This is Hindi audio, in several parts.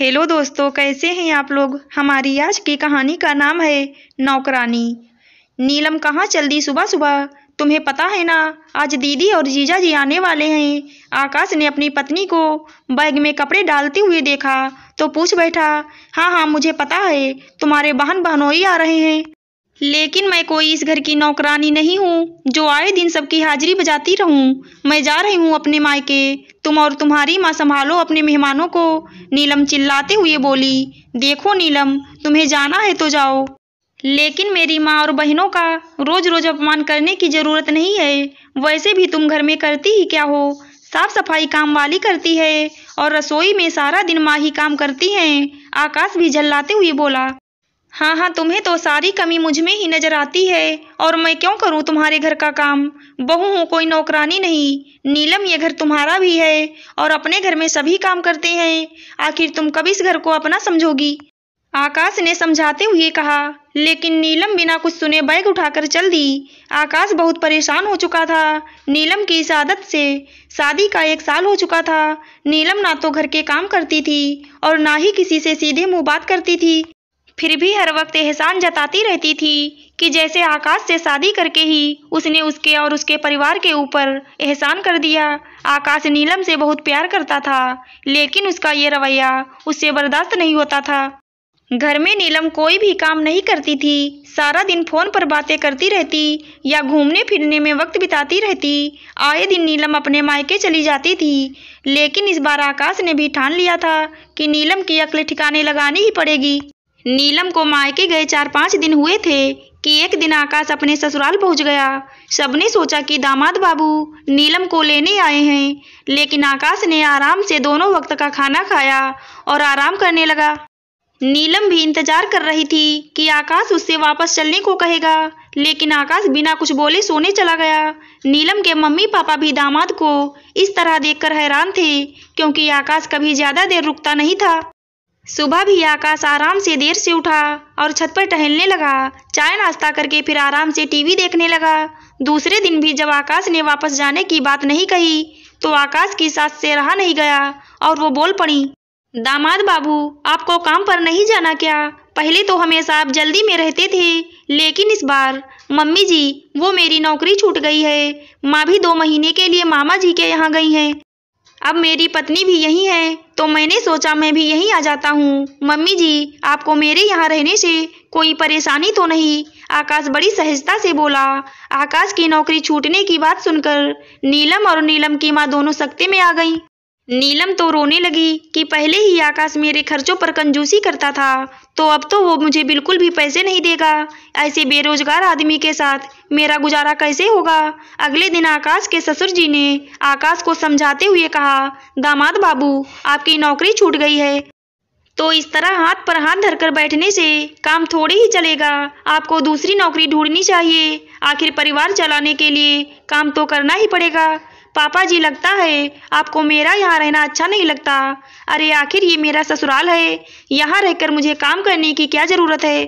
हेलो दोस्तों कैसे हैं आप लोग हमारी आज की कहानी का नाम है नौकरानी नीलम कहाँ चल दी सुबह सुबह तुम्हें पता है ना आज दीदी और जीजा जी आने वाले हैं आकाश ने अपनी पत्नी को बैग में कपड़े डालते हुए देखा तो पूछ बैठा हाँ हाँ मुझे पता है तुम्हारे बहन बहनोई आ रहे हैं लेकिन मैं कोई इस घर की नौकरानी नहीं हूँ जो आए दिन सबकी हाजिरी बजाती रहूँ मैं जा रही हूँ अपने मायके तुम और तुम्हारी माँ संभालो अपने मेहमानों को नीलम चिल्लाते हुए बोली देखो नीलम तुम्हें जाना है तो जाओ लेकिन मेरी माँ और बहनों का रोज रोज अपमान करने की ज़रूरत नहीं है वैसे भी तुम घर में करती ही क्या हो साफ सफाई काम वाली करती है और रसोई में सारा दिन माँ ही काम करती हैं आकाश भी झल्लाते हुए बोला हाँ हाँ तुम्हें तो सारी कमी मुझ में ही नजर आती है और मैं क्यों करूँ तुम्हारे घर का काम बहू हूँ कोई नौकरानी नहीं नीलम ये घर तुम्हारा भी है और अपने घर में सभी काम करते हैं आखिर तुम कब इस घर को अपना समझोगी आकाश ने समझाते हुए कहा लेकिन नीलम बिना कुछ सुने बैग उठाकर चल दी आकाश बहुत परेशान हो चुका था नीलम की इस आदत से शादी का एक साल हो चुका था नीलम ना तो घर के काम करती थी और ना ही किसी से सीधे मुँह बात करती थी फिर भी हर वक्त एहसान जताती रहती थी कि जैसे आकाश से शादी करके ही उसने उसके और उसके परिवार के ऊपर एहसान कर दिया आकाश नीलम से बहुत प्यार करता था लेकिन उसका ये रवैया उससे बर्दाश्त नहीं होता था घर में नीलम कोई भी काम नहीं करती थी सारा दिन फोन पर बातें करती रहती या घूमने फिरने में वक्त बिताती रहती आए दिन नीलम अपने मायके चली जाती थी लेकिन इस बार आकाश ने भी ठान लिया था कि नीलम की अकल ठिकाने लगानी ही पड़ेगी नीलम को मायके गए चार पांच दिन हुए थे कि एक दिन आकाश अपने ससुराल पहुंच गया सबने सोचा कि दामाद बाबू नीलम को लेने आए हैं लेकिन आकाश ने आराम से दोनों वक्त का खाना खाया और आराम करने लगा नीलम भी इंतजार कर रही थी कि आकाश उससे वापस चलने को कहेगा लेकिन आकाश बिना कुछ बोले सोने चला गया नीलम के मम्मी पापा भी दामाद को इस तरह देखकर हैरान थे क्योंकि आकाश कभी ज़्यादा देर रुकता नहीं था सुबह भी आकाश आराम से देर से उठा और छत पर टहलने लगा चाय नाश्ता करके फिर आराम से टीवी देखने लगा दूसरे दिन भी जब आकाश ने वापस जाने की बात नहीं कही तो आकाश की सास से रहा नहीं गया और वो बोल पड़ी दामाद बाबू आपको काम पर नहीं जाना क्या पहले तो हमेशा आप जल्दी में रहते थे लेकिन इस बार मम्मी जी वो मेरी नौकरी छूट गई है माँ भी दो महीने के लिए मामा जी के यहाँ गई हैं अब मेरी पत्नी भी यहीं है तो मैंने सोचा मैं भी यहीं आ जाता हूँ मम्मी जी आपको मेरे यहाँ रहने से कोई परेशानी तो नहीं आकाश बड़ी सहजता से बोला आकाश की नौकरी छूटने की बात सुनकर नीलम और नीलम की माँ दोनों सकते में आ गईं नीलम तो रोने लगी कि पहले ही आकाश मेरे खर्चों पर कंजूसी करता था तो अब तो वो मुझे बिल्कुल भी पैसे नहीं देगा ऐसे बेरोजगार आदमी के साथ मेरा गुजारा कैसे होगा अगले दिन आकाश के ससुर जी ने आकाश को समझाते हुए कहा दामाद बाबू आपकी नौकरी छूट गई है तो इस तरह हाथ पर हाथ धरकर बैठने से काम थोड़े ही चलेगा आपको दूसरी नौकरी ढूंढनी चाहिए आखिर परिवार चलाने के लिए काम तो करना ही पड़ेगा पापा जी लगता है आपको मेरा यहाँ रहना अच्छा नहीं लगता अरे आखिर ये मेरा ससुराल है यहाँ रहकर मुझे काम करने की क्या ज़रूरत है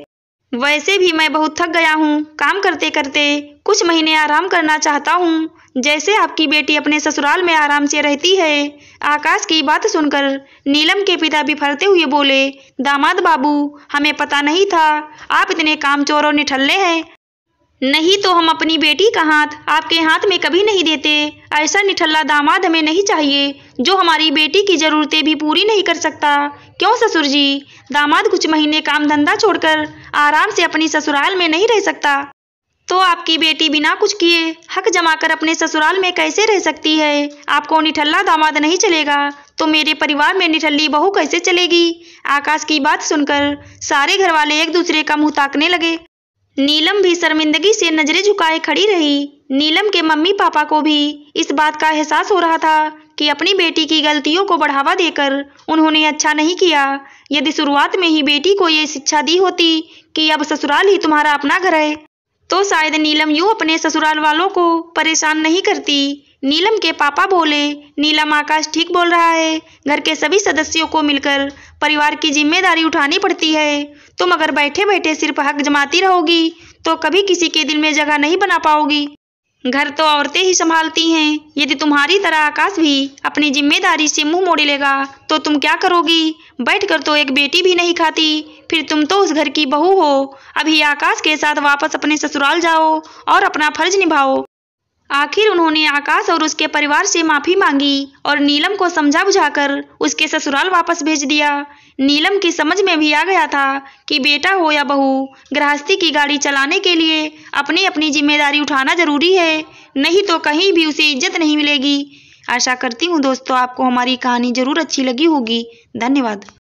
वैसे भी मैं बहुत थक गया हूँ काम करते करते कुछ महीने आराम करना चाहता हूँ जैसे आपकी बेटी अपने ससुराल में आराम से रहती है आकाश की बात सुनकर नीलम के पिता भी फरते हुए बोले दामाद बाबू हमें पता नहीं था आप इतने काम चोरों निठल्ले हैं नहीं तो हम अपनी बेटी का हाथ आपके हाथ में कभी नहीं देते ऐसा निठल्ला दामाद हमें नहीं चाहिए जो हमारी बेटी की ज़रूरतें भी पूरी नहीं कर सकता क्यों ससुर जी दामाद कुछ महीने काम धंधा छोड़कर आराम से अपनी ससुराल में नहीं रह सकता तो आपकी बेटी बिना कुछ किए हक जमा कर अपने ससुराल में कैसे रह सकती है आपको निठल्ला दामाद नहीं चलेगा तो मेरे परिवार में निठल्ली बहू कैसे चलेगी आकाश की बात सुनकर सारे घर वाले एक दूसरे का मुंह ताकने लगे नीलम भी शर्मिंदगी से नजरें झुकाए खड़ी रही नीलम के मम्मी पापा को भी इस बात का एहसास हो रहा था कि अपनी बेटी की गलतियों को बढ़ावा देकर उन्होंने अच्छा नहीं किया यदि शुरुआत में ही बेटी को ये शिक्षा दी होती कि अब ससुराल ही तुम्हारा अपना घर है तो शायद नीलम यूं अपने ससुराल वालों को परेशान नहीं करती नीलम के पापा बोले नीलम आकाश ठीक बोल रहा है घर के सभी सदस्यों को मिलकर परिवार की जिम्मेदारी उठानी पड़ती है तुम अगर बैठे बैठे सिर्फ हक जमाती रहोगी तो कभी किसी के दिल में जगह नहीं बना पाओगी घर तो औरतें ही संभालती हैं यदि तुम्हारी तरह आकाश भी अपनी जिम्मेदारी से मुंह मोड़ लेगा तो तुम क्या करोगी बैठकर तो एक बेटी भी नहीं खाती फिर तुम तो उस घर की बहू हो अभी आकाश के साथ वापस अपने ससुराल जाओ और अपना फर्ज निभाओ आखिर उन्होंने आकाश और उसके परिवार से माफी मांगी और नीलम को समझा बुझाकर उसके ससुराल वापस भेज दिया नीलम की समझ में भी आ गया था कि बेटा हो या बहू गृहस्थी की गाड़ी चलाने के लिए अपनी अपनी जिम्मेदारी उठाना जरूरी है नहीं तो कहीं भी उसे इज्जत नहीं मिलेगी आशा करती हूँ दोस्तों आपको हमारी कहानी जरूर अच्छी लगी होगी धन्यवाद